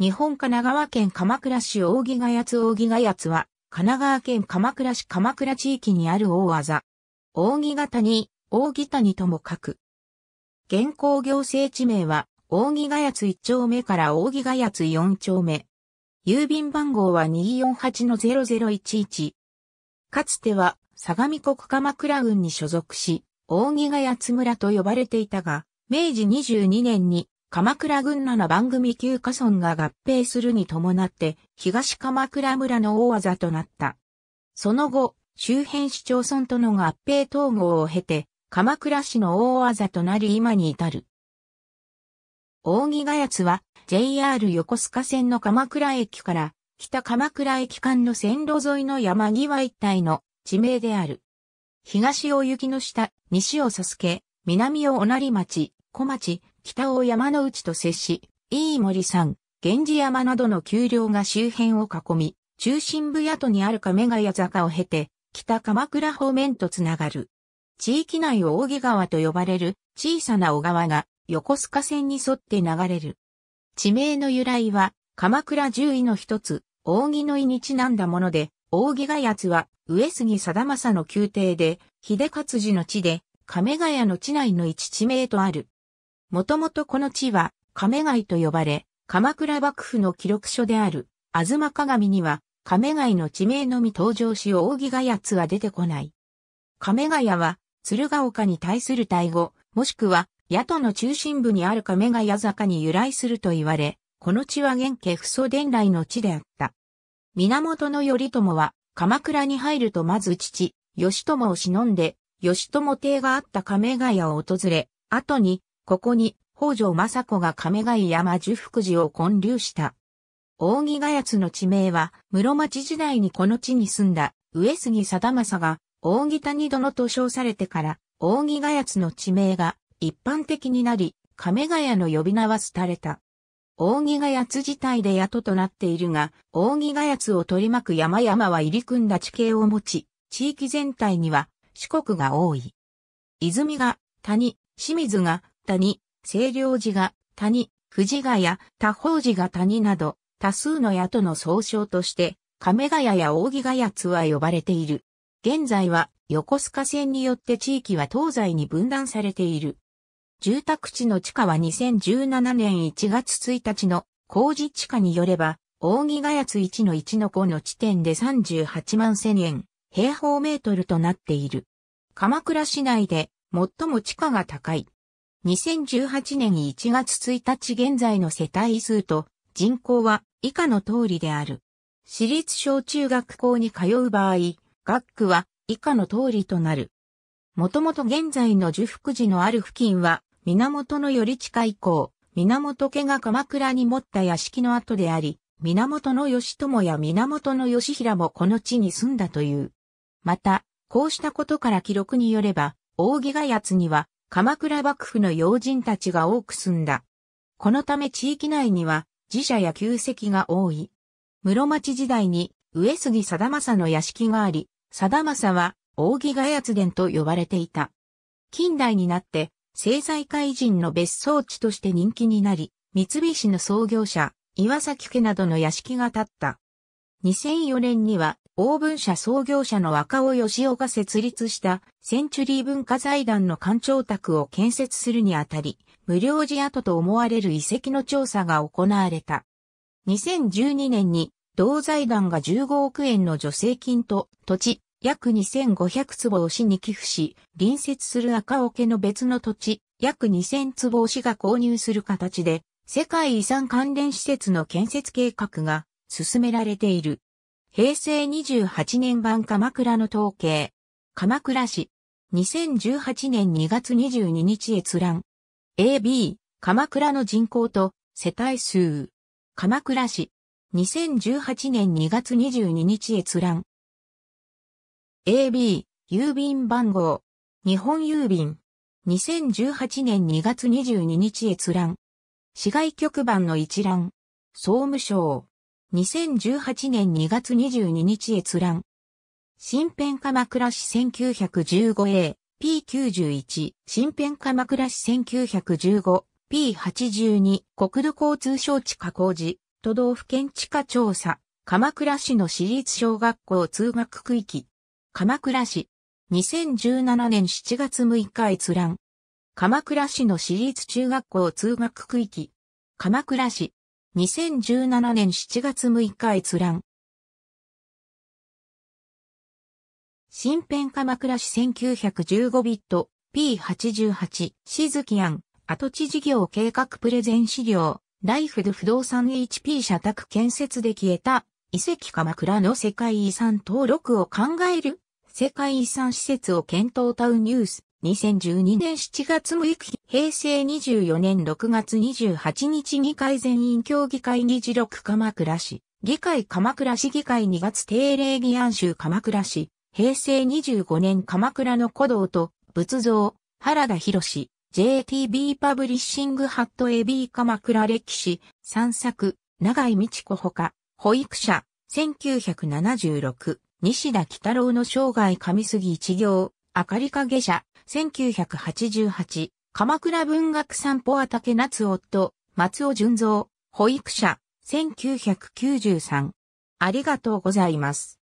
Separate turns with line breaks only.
日本神奈川県鎌倉市大木ヶ津大木ヶ津は、神奈川県鎌倉市鎌倉地域にある大技。大木ヶ谷、大木谷とも書く。現行行政地名は、大木ヶ津1丁目から大木ヶ津4丁目。郵便番号は248-0011。かつては、相模国鎌倉郡に所属し、大木ヶ津村と呼ばれていたが、明治22年に鎌倉軍の番組旧家村が合併するに伴って東鎌倉村の大技となった。その後、周辺市町村との合併統合を経て、鎌倉市の大技となり今に至る。扇ヶ谷津は JR 横須賀線の鎌倉駅から北鎌倉駅間の線路沿いの山際一帯の地名である。東を雪の下、西を佐助、南を小成町、小町、北を山の内と接し、飯森山、源氏山などの丘陵が周辺を囲み、中心部宿戸にある亀ヶ谷坂を経て、北鎌倉方面とつながる。地域内を扇川と呼ばれる小さな小川が横須賀線に沿って流れる。地名の由来は鎌倉獣医の一つ、扇の井にちなんだもので、扇ヶ谷は上杉貞政の宮廷で、秀勝寺の地で、亀ヶ谷の地内の一地名とある。もともとこの地は亀貝と呼ばれ、鎌倉幕府の記録書である、ずま鏡には、亀貝の地名のみ登場し、扇ヶ谷津は出てこない。亀ヶ谷は、鶴岡に対する対語、もしくは、野党の中心部にある亀ヶ谷坂に由来すると言われ、この地は元家不祖伝来の地であった。源頼朝は、鎌倉に入るとまず父、義朝を忍んで、義朝邸があった亀ヶ谷を訪れ、後に、ここに、北条政子が亀ヶ井山樹福寺を建立した。扇ヶ谷の地名は、室町時代にこの地に住んだ、上杉定政が、扇谷殿と称されてから、扇ヶ谷の地名が一般的になり、亀ヶ谷の呼び名は廃れた。扇ヶ谷自体で宿となっているが、扇ヶ谷を取り巻く山々は入り組んだ地形を持ち、地域全体には四国が多い。泉が谷、清水が谷、清涼寺が谷、藤ヶ谷、多宝寺が谷など、多数の谷との総称として、亀ヶ谷や扇ヶ谷津は呼ばれている。現在は横須賀線によって地域は東西に分断されている。住宅地の地下は2017年1月1日の工事地下によれば、扇ヶ谷津1の1の5の地点で38万千円、平方メートルとなっている。鎌倉市内で最も地価が高い2018年1月1日現在の世帯数と人口は以下の通りである。私立小中学校に通う場合、学区は以下の通りとなる。もともと現在の呪福寺のある付近は、源のより近い降、源家が鎌倉に持った屋敷の跡であり、源の義朝や源の義平もこの地に住んだという。また、こうしたことから記録によれば、大木がやつには、鎌倉幕府の要人たちが多く住んだ。このため地域内には寺社や旧跡が多い。室町時代に上杉貞政の屋敷があり、貞政は扇ヶ谷殿と呼ばれていた。近代になって政財界人の別荘地として人気になり、三菱の創業者、岩崎家などの屋敷が建った。2004年にはオーブン社創業者の若尾義雄が設立したセンチュリー文化財団の官庁宅を建設するにあたり、無料寺跡と思われる遺跡の調査が行われた。2012年に同財団が15億円の助成金と土地約2500坪を市に寄付し、隣接する赤桶の別の土地約2000坪を市が購入する形で、世界遺産関連施設の建設計画が進められている。平成28年版鎌倉の統計。鎌倉市。2018年2月22日閲覧。AB、鎌倉の人口と世帯数。鎌倉市。2018年2月22日閲覧。AB、郵便番号。日本郵便。2018年2月22日閲覧。市外局番の一覧。総務省。2018年2月22日閲覧。新編鎌倉市 1915A、P91、新編鎌倉市1915、P82、国土交通省地下工事、都道府県地下調査、鎌倉市の市立小学校通学区域。鎌倉市。2017年7月6日閲覧。鎌倉市の市立中学校通学区域。鎌倉市。2017年7月6日閲覧。新編鎌倉市1915ビット P88 静木庵跡地事業計画プレゼン資料ライフル不動産 HP 社宅建設で消えた遺跡鎌倉の世界遺産登録を考える世界遺産施設を検討タウンニュース2012年7月6日、平成24年6月28日議会全員協議会議事録鎌倉市、議会鎌倉市議会2月定例議案集鎌倉市、平成25年鎌倉の古道と仏像、原田博士、JTB パブリッシングハット AB 鎌倉歴史、散策、長井道子ほか、保育者、1976、西田北郎の生涯上杉一行、明かり影者、1988、鎌倉文学散歩は竹夏夫、松尾純造、保育者、1993。ありがとうございます。